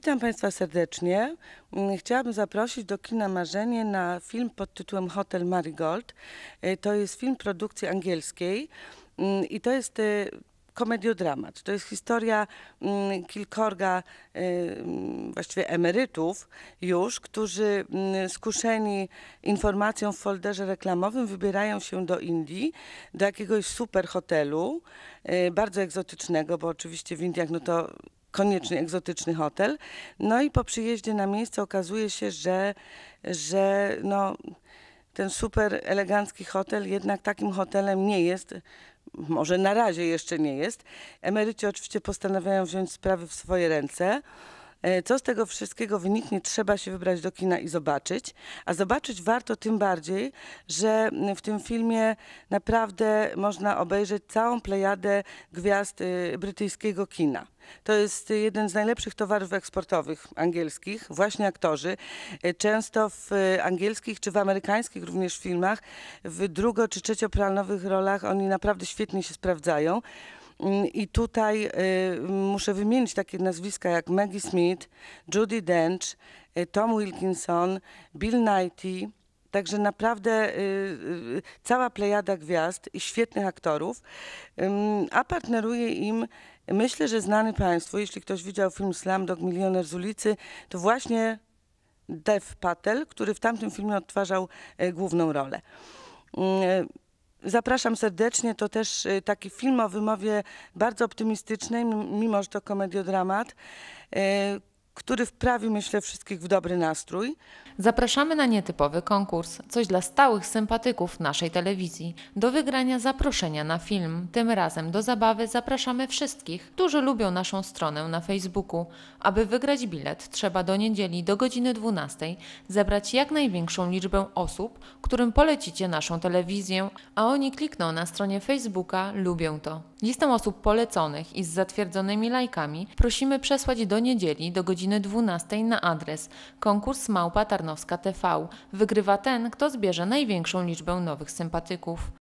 Witam Państwa serdecznie. Mm, chciałabym zaprosić do kina Marzenie na film pod tytułem Hotel Marigold. E, to jest film produkcji angielskiej mm, i to jest e, komediodramat. To jest historia mm, kilkorga e, właściwie emerytów już, którzy skuszeni informacją w folderze reklamowym wybierają się do Indii, do jakiegoś super hotelu, bardzo egzotycznego, bo oczywiście w Indiach no to koniecznie egzotyczny hotel. No i po przyjeździe na miejsce okazuje się, że, że no, ten super elegancki hotel jednak takim hotelem nie jest. Może na razie jeszcze nie jest. Emeryci oczywiście postanawiają wziąć sprawy w swoje ręce. E, co z tego wszystkiego wyniknie, trzeba się wybrać do kina i zobaczyć. A zobaczyć warto tym bardziej, że w tym filmie naprawdę można obejrzeć całą plejadę gwiazd y, brytyjskiego kina. To jest jeden z najlepszych towarów eksportowych angielskich, właśnie aktorzy. E, często w y, angielskich czy w amerykańskich również filmach w drugo- czy trzecioplanowych rolach oni naprawdę świetnie się sprawdzają. Mm, I tutaj y, muszę wymienić takie nazwiska jak Maggie Smith, Judy Dench, y, Tom Wilkinson, Bill Nighty. Także naprawdę y, cała plejada gwiazd i świetnych aktorów, a partneruje im Myślę, że znany Państwu, jeśli ktoś widział film Slamdog Milioner z ulicy, to właśnie Dev Patel, który w tamtym filmie odtwarzał główną rolę. Zapraszam serdecznie, to też y, taki film o wymowie bardzo optymistycznej, mimo że to komediodramat, y, który wprawi, myślę, wszystkich w dobry nastrój. Zapraszamy na nietypowy konkurs, coś dla stałych sympatyków naszej telewizji. Do wygrania zaproszenia na film. Tym razem do zabawy zapraszamy wszystkich, którzy lubią naszą stronę na Facebooku. Aby wygrać bilet, trzeba do niedzieli do godziny 12 zebrać jak największą liczbę osób, którym polecicie naszą telewizję, a oni klikną na stronie Facebooka lubią to. Listę osób poleconych i z zatwierdzonymi lajkami prosimy przesłać do niedzieli do godziny godziny 12 na adres konkurs małpa tarnowska TV. Wygrywa ten, kto zbierze największą liczbę nowych sympatyków.